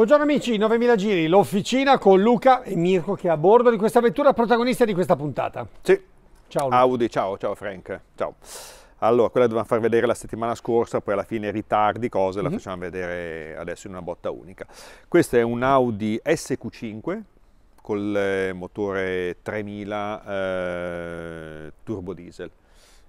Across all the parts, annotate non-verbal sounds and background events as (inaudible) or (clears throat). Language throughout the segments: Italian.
Buongiorno amici, 9000 giri, l'officina con Luca e Mirko che è a bordo di questa vettura protagonista di questa puntata. Sì. Ciao Luca. Audi, ciao, ciao Frank. Ciao. Allora, quella dovevamo far vedere la settimana scorsa, poi alla fine ritardi, cose, la mm -hmm. facciamo vedere adesso in una botta unica. Questo è un Audi SQ5 col eh, motore 3000 eh, turbo diesel.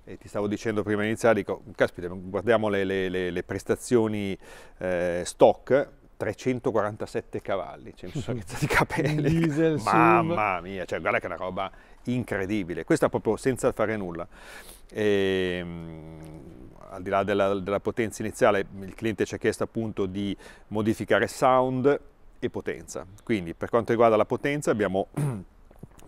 E ti stavo dicendo prima di iniziare, dico, caspita, guardiamo le, le, le, le prestazioni eh, stock, 347 cavalli, cioè mi sono rizzati capelli, Diesel, (laughs) mamma sub. mia, cioè guarda che è una roba incredibile, questa proprio senza fare nulla. E, ehm, al di là della, della potenza iniziale, il cliente ci ha chiesto appunto di modificare sound e potenza, quindi per quanto riguarda la potenza abbiamo (clears throat)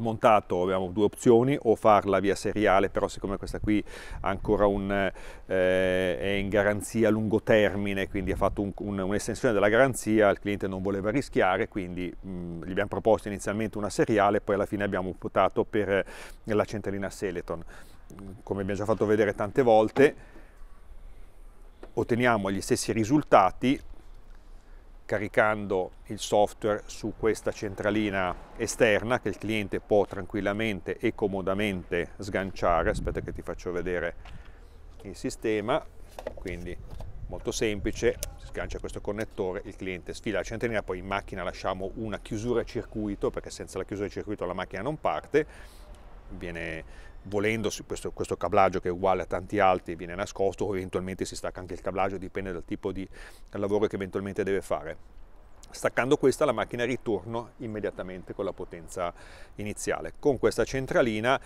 montato abbiamo due opzioni o farla via seriale però siccome questa qui ha ancora un, eh, è in garanzia a lungo termine quindi ha fatto un'estensione un, un della garanzia il cliente non voleva rischiare quindi mh, mm, gli abbiamo proposto inizialmente una seriale poi alla fine abbiamo optato per la centralina Seleton mm, come abbiamo già fatto vedere tante volte otteniamo gli stessi risultati caricando il software su questa centralina esterna che il cliente può tranquillamente e comodamente sganciare. Aspetta che ti faccio vedere il sistema, quindi molto semplice, si sgancia questo connettore, il cliente sfila la centralina, poi in macchina lasciamo una chiusura circuito perché senza la chiusura circuito la macchina non parte viene volendo questo, questo cablaggio che è uguale a tanti altri viene nascosto o eventualmente si stacca anche il cablaggio, dipende dal tipo di lavoro che eventualmente deve fare. Staccando questa la macchina ritorna immediatamente con la potenza iniziale. Con questa centralina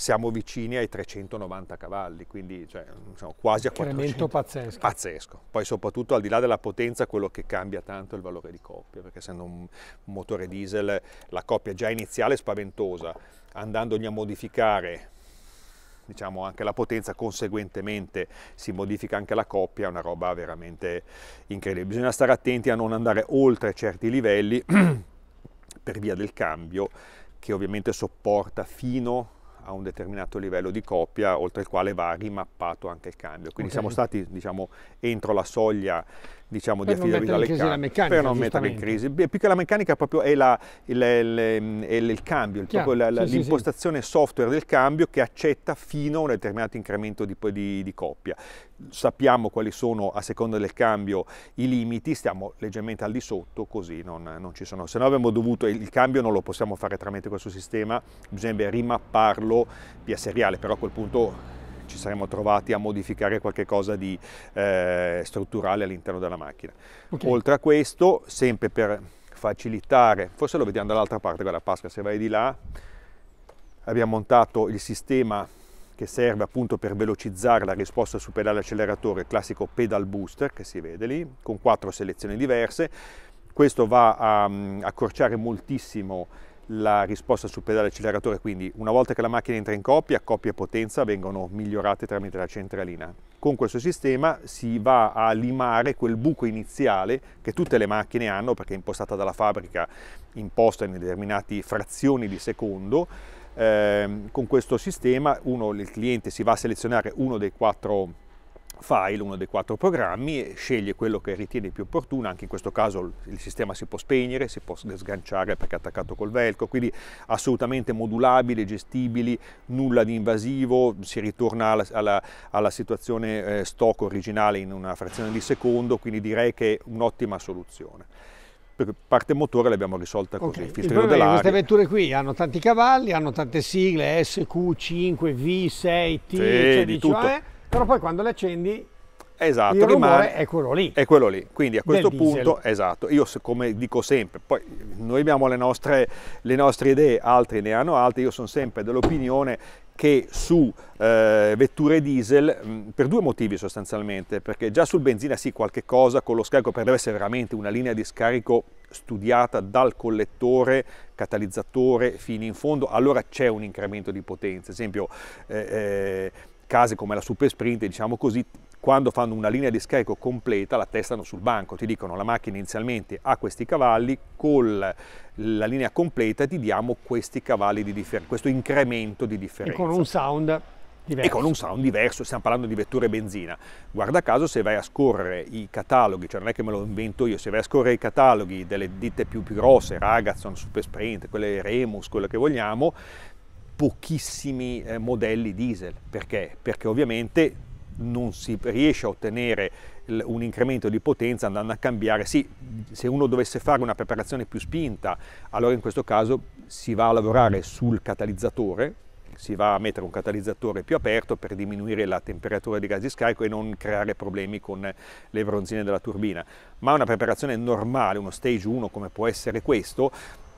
siamo vicini ai 390 cavalli, quindi cioè, diciamo, quasi a 400. pazzesco. Pazzesco. Poi soprattutto al di là della potenza, quello che cambia tanto è il valore di coppia, perché essendo un motore diesel la coppia già iniziale è spaventosa, andandogli a modificare diciamo, anche la potenza, conseguentemente si modifica anche la coppia, è una roba veramente incredibile. Bisogna stare attenti a non andare oltre certi livelli (clears throat) per via del cambio che ovviamente sopporta fino a a un determinato livello di coppia, oltre il quale va rimappato anche il cambio. Quindi okay. siamo stati diciamo, entro la soglia diciamo, per di affidabilità legale meccanica, per non metterla in crisi. più che la meccanica proprio è, la, il, il, il, il, cambio, Chiaro, sì, l'impostazione sì. software del cambio che accetta fino a un determinato incremento di, di, di coppia sappiamo quali sono a seconda del cambio i limiti, stiamo leggermente al di sotto così non, non ci sono, se no avremmo dovuto, il cambio non lo possiamo fare tramite questo sistema, bisognerebbe rimapparlo via seriale, però a quel punto ci saremmo trovati a modificare qualcosa di eh, strutturale all'interno della macchina. Okay. Oltre a questo, sempre per facilitare, forse lo vediamo dall'altra parte, guarda Pasqua, se vai di là, abbiamo montato il sistema che serve appunto per velocizzare la risposta su pedale acceleratore, il classico pedal booster che si vede lì, con quattro selezioni diverse. Questo va a um, accorciare moltissimo la risposta sul pedale acceleratore, quindi una volta che la macchina entra in coppia, coppia e potenza vengono migliorate tramite la centralina. Con questo sistema si va a limare quel buco iniziale che tutte le macchine hanno perché è impostata dalla fabbrica, imposta in determinate frazioni di secondo. Eh, con questo sistema uno, il cliente si va a selezionare uno dei quattro file, uno dei quattro programmi, e sceglie quello che ritiene più opportuno, anche in questo caso il sistema si può spegnere, si può sganciare perché è attaccato col velcro, quindi assolutamente modulabili, gestibili, nulla di invasivo, si ritorna alla, alla, alla situazione eh, stock originale in una frazione di secondo, quindi direi che è un'ottima soluzione parte motore l'abbiamo risolta così. Okay. Il problema dell'aria. queste vetture qui hanno tanti cavalli, hanno tante sigle, SQ, 5, V, 6, T, sì, cioè, di tutto. Cioè, però poi quando le accendi Esatto, il rumore è quello lì. È quello lì. Quindi a questo punto, diesel. esatto, io come dico sempre, poi noi abbiamo le nostre, le nostre idee, altri ne hanno altre, io sono sempre dell'opinione che su eh, vetture diesel mh, mm, per due motivi sostanzialmente, perché già sul benzina sì qualche cosa con lo scarico, perché deve essere veramente una linea di scarico studiata dal collettore catalizzatore fino in fondo, allora c'è un incremento di potenza. esempio, eh, eh, case come la Super Sprint, diciamo così, quando fanno una linea di scarico completa la testano sul banco, ti dicono la macchina inizialmente ha questi cavalli, con la linea completa ti diamo questi cavalli di differenza, questo incremento di differenza. E con un sound Diverso. e con un sound diverso, stiamo parlando di vetture benzina. Guarda caso se vai a scorrere i cataloghi, cioè non è che me lo invento io, se vai a scorrere i cataloghi delle ditte più, più grosse, Ragazon, Super Sprint, quelle Remus, quello che vogliamo, pochissimi eh, modelli diesel. Perché? Perché ovviamente non si riesce a ottenere un incremento di potenza andando a cambiare. Sì, se uno dovesse fare una preparazione più spinta, allora in questo caso si va a lavorare sul catalizzatore, si va a mettere un catalizzatore più aperto per diminuire la temperatura di gas di scarico e non creare problemi con le bronzine della turbina. Ma una preparazione normale, uno stage 1 come può essere questo,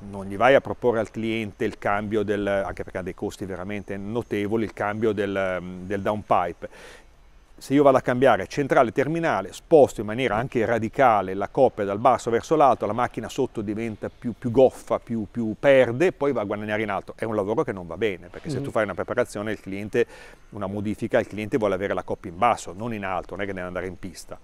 non gli vai a proporre al cliente il cambio del, anche perché ha dei costi veramente notevoli, il cambio del, mm, del downpipe. Se io vado a cambiare centrale terminale, sposto in maniera anche radicale la coppia dal basso verso l'alto, la macchina sotto diventa più, più goffa, più, più, perde, poi va a guadagnare in alto. È un lavoro che non va bene, perché se tu mm. fai una preparazione, il cliente, una modifica, il cliente vuole avere la coppia in basso, non in alto, non è che deve andare in pista.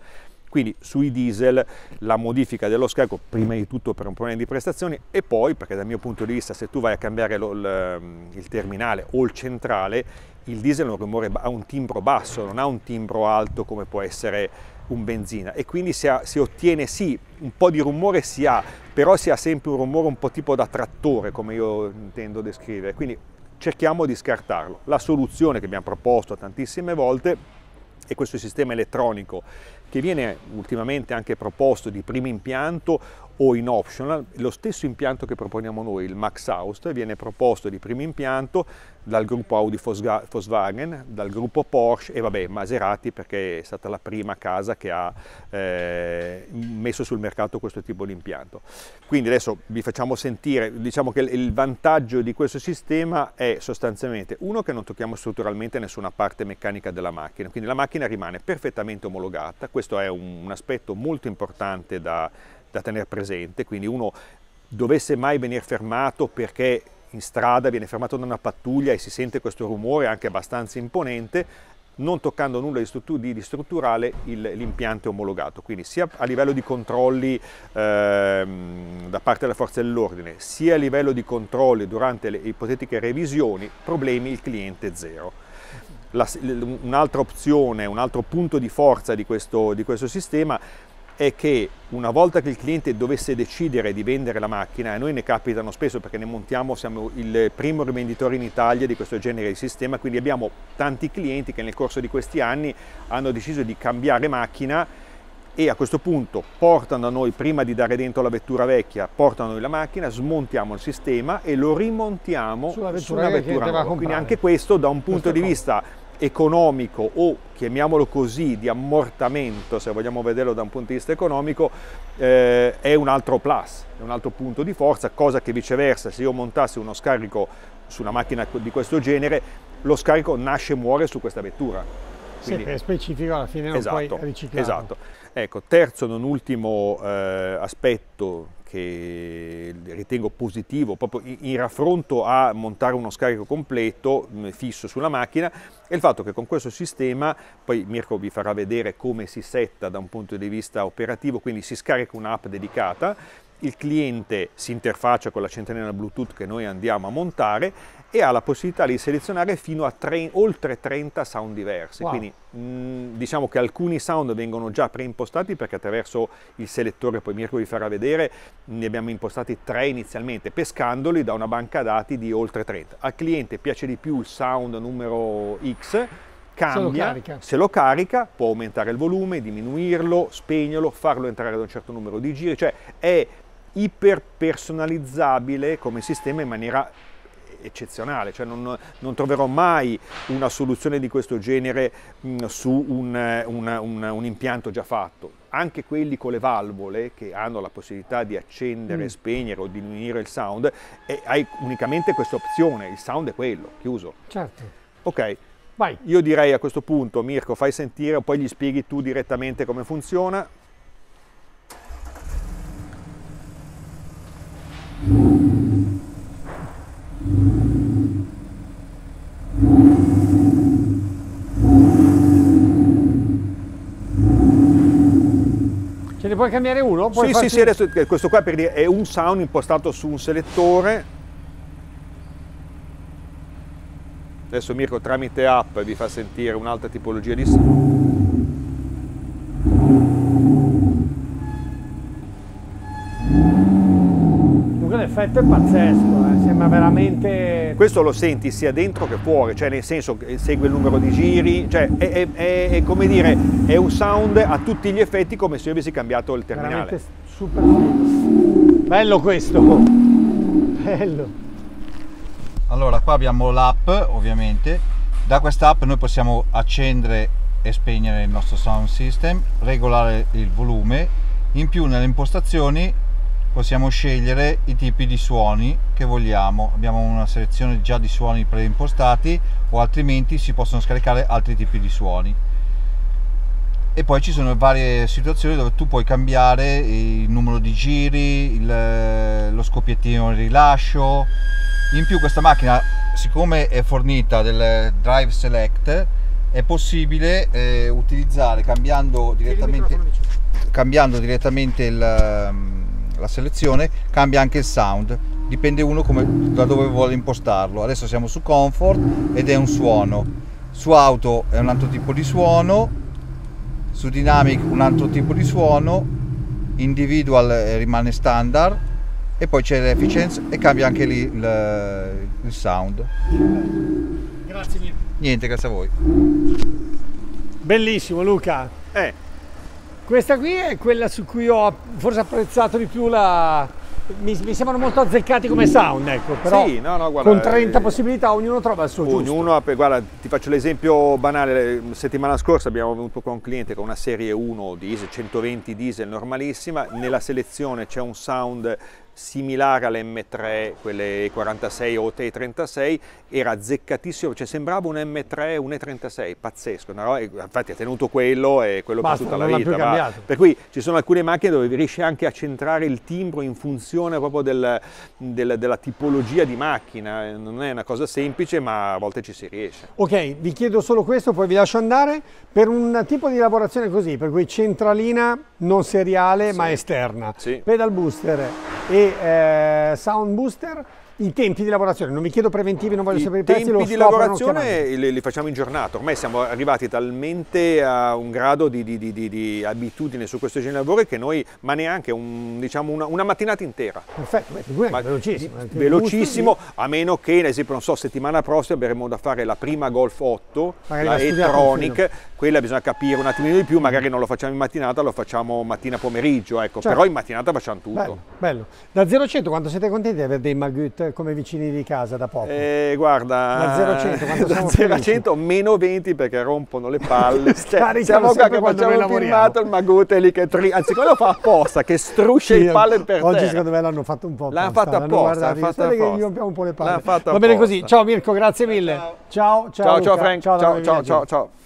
Quindi sui diesel la modifica dello scarico prima di tutto per un problema di prestazioni e poi perché dal mio punto di vista se tu vai a cambiare lo, il, ehm, il terminale o il centrale il diesel ha un timbro basso, non ha un timbro alto come può essere un benzina e quindi si, ha, si, ottiene sì un po' di rumore si ha, però si ha sempre un rumore un po' tipo da trattore come io intendo descrivere, quindi cerchiamo di scartarlo. La soluzione che abbiamo proposto tantissime volte e questo sistema elettronico che viene ultimamente anche proposto di primo impianto o in optional, lo stesso impianto che proponiamo noi, il Max Aust, viene proposto di primo impianto dal gruppo Audi Volkswagen, dal gruppo Porsche e vabbè Maserati perché è stata la prima casa che ha eh, messo sul mercato questo tipo di impianto. Quindi adesso vi facciamo sentire, diciamo che il vantaggio di questo sistema è sostanzialmente uno che non tocchiamo strutturalmente nessuna parte meccanica della macchina, quindi la macchina rimane perfettamente omologata, questo è un, un aspetto molto importante da, da tenere presente, quindi uno dovesse mai venire fermato perché in strada viene fermato da una pattuglia e si sente questo rumore anche abbastanza imponente, non toccando nulla di, strutturale l'impianto è omologato, quindi sia a livello di controlli ehm, da parte delle forze dell'ordine, sia a livello di controlli durante le ipotetiche revisioni, problemi il cliente zero. Un'altra opzione, un altro punto di forza di questo, di questo sistema è che una volta che il cliente dovesse decidere di vendere la macchina, e noi ne capitano spesso perché ne montiamo, siamo il primo rivenditore in Italia di questo genere di sistema, quindi abbiamo tanti clienti che nel corso di questi anni hanno deciso di cambiare macchina e a questo punto portano a noi, prima di dare dentro la vettura vecchia, portano a noi la macchina, smontiamo il sistema e lo rimontiamo sulla vettura, sulla vettura nuova. Quindi anche questo da un punto questo di vista economico o chiamiamolo così di ammortamento se vogliamo vederlo da un punto di vista economico eh, è un altro plus è un altro punto di forza cosa che viceversa se io montassi uno scarico su una macchina di questo genere lo scarico nasce e muore su questa vettura quindi, sì, per specifico alla fine non esatto, puoi riciclare esatto ecco terzo non ultimo eh, aspetto che ritengo positivo proprio in raffronto a montare uno scarico completo mm, fisso sulla macchina è il fatto che con questo sistema poi Mirko vi farà vedere come si setta da un punto di vista operativo quindi si scarica un'app dedicata il cliente si interfaccia con la centralina Bluetooth che noi andiamo a montare e ha la possibilità di selezionare fino a tre, oltre 30 sound diversi. Wow. Quindi mh, mm, diciamo che alcuni sound vengono già preimpostati perché attraverso il selettore, poi Mirko vi farà vedere, ne abbiamo impostati tre inizialmente, pescandoli da una banca dati di oltre 30. Al cliente piace di più il sound numero X, cambia, se lo, se lo, carica, può aumentare il volume, diminuirlo, spegnerlo, farlo entrare da un certo numero di giri, cioè è iper personalizzabile come sistema in maniera eccezionale, cioè non, non, troverò mai una soluzione di questo genere mh, mm, su un, un, un, un, impianto già fatto. Anche quelli con le valvole che hanno la possibilità di accendere, mm. spegnere o diminuire il sound, hai unicamente questa opzione, il sound è quello, chiuso. Certo. Ok, Vai. io direi a questo punto Mirko fai sentire, poi gli spieghi tu direttamente come funziona. Ne puoi cambiare uno? Puoi sì, farci... sì, sì, adesso questo qua per dire, è un sound impostato su un selettore. Adesso Mirko tramite app vi fa sentire un'altra tipologia di sound. l'effetto è pazzesco, eh sembra veramente... Questo lo senti sia dentro che fuori, cioè nel senso che segue il numero di giri, cioè è, è, è come dire, è un sound a tutti gli effetti come se io avessi cambiato il terminale. Veramente super Bello questo, oh. bello. Allora qua abbiamo l'app ovviamente, da questa app noi possiamo accendere e spegnere il nostro sound system, regolare il volume, in più nelle impostazioni possiamo scegliere i tipi di suoni che vogliamo abbiamo una selezione già di suoni preimpostati o altrimenti si possono scaricare altri tipi di suoni e poi ci sono varie situazioni dove tu puoi cambiare il numero di giri il, lo scoppiettino di rilascio in più questa macchina siccome è fornita del drive select è possibile eh, utilizzare cambiando direttamente cambiando direttamente il ehm, la selezione cambia anche il sound dipende uno come, da dove vuole impostarlo adesso siamo su comfort ed è un suono su auto è un altro tipo di suono su dynamic un altro tipo di suono individual eh, rimane standard e poi c'è l'efficiency e cambia anche lì il, il sound grazie mille niente grazie a voi bellissimo Luca eh questa qui è quella su cui ho forse apprezzato di più la... Mi, mi sembrano molto azzeccati come sound, ecco, però sì, no, no, guarda, con 30 eh, possibilità ognuno trova il suo ognuno, giusto. guarda, ti faccio l'esempio banale, eh, settimana scorsa abbiamo avuto con un cliente con una serie 1 diesel, 120 diesel normalissima, nella selezione c'è un sound similare alle m 3 quelle E46 o T36, era azzeccatissimo, cioè sembrava un M3, un E36, pazzesco, no? infatti ha tenuto quello e quello Basta, per tutta la vita. Ma... Per cui ci sono alcune macchine dove riesce anche a centrare il timbro in funzione proprio del, del, della tipologia di macchina, non è una cosa semplice ma a volte ci si riesce. Ok, vi chiedo solo questo, poi vi lascio andare, per un tipo di lavorazione così, per cui centralina non seriale sì. ma esterna, sì. pedal booster e eh, Sound Booster i tempi di lavorazione, non mi chiedo preventivi, non voglio I sapere i prezzi. I tempi di lavorazione li, li, facciamo in giornata, ormai siamo arrivati talmente a un grado di, di, di, di abitudine su questo genere di lavoro che noi, ma neanche un, diciamo una, una, mattinata intera. Perfetto, beh, ma, velocissimo. Velocissimo, a meno che, ad esempio, non so, settimana prossima avremo da fare la prima Golf 8, magari la e-tronic, quella bisogna capire un attimino di più, magari non lo facciamo in mattinata, lo facciamo mattina pomeriggio, ecco, certo. però in mattinata facciamo tutto. Bello, bello. Da 0 a 100 quando siete contenti di avere dei Magut come vicini di casa da poco? Eh, guarda, da 0 a 100, eh, da 100 meno 20 perché rompono le palle. (laughs) cioè, siamo qua che facciamo un filmato, il Magote lì che tri... anzi quello fa apposta, che struscia sì, i palle per oggi Oggi secondo me l'hanno fatto un po' apposta. L'hanno fatto apposta, l'hanno fatta apposta. Che rompiamo un po' le palle. Va bene apposta. così, ciao Mirko, grazie mille. Ciao, ciao, ciao, ciao Frank, ciao, ciao, ciao.